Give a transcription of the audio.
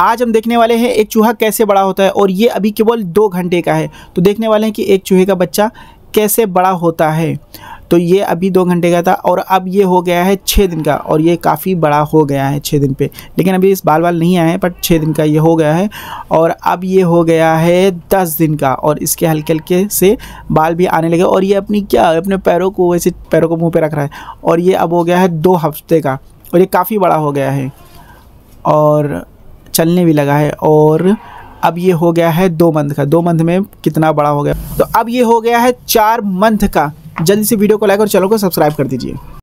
आज हम देखने वाले हैं एक चूहा कैसे बड़ा होता है और ये अभी केवल दो घंटे का है तो देखने वाले हैं कि एक चूहे का बच्चा कैसे बड़ा होता है तो ये अभी दो घंटे का था और अब ये हो गया है छः दिन का और ये काफ़ी बड़ा हो गया है छः दिन पे लेकिन अभी इस बाल बाल नहीं आए हैं बट छः दिन का ये हो गया है और अब ये हो गया है दस दिन का और इसके हल्के हल्के से बाल भी आने लगे और ये अपनी क्या अपने पैरों को वैसे पैरों को मुँह पर रख रहा है और ये अब हो गया है दो हफ्ते का और ये काफ़ी बड़ा हो गया है और चलने भी लगा है और अब ये हो गया है दो मंथ का दो मंथ में कितना बड़ा हो गया तो अब ये हो गया है चार मंथ का जल्दी से वीडियो को लाइक और चैनल को सब्सक्राइब कर दीजिए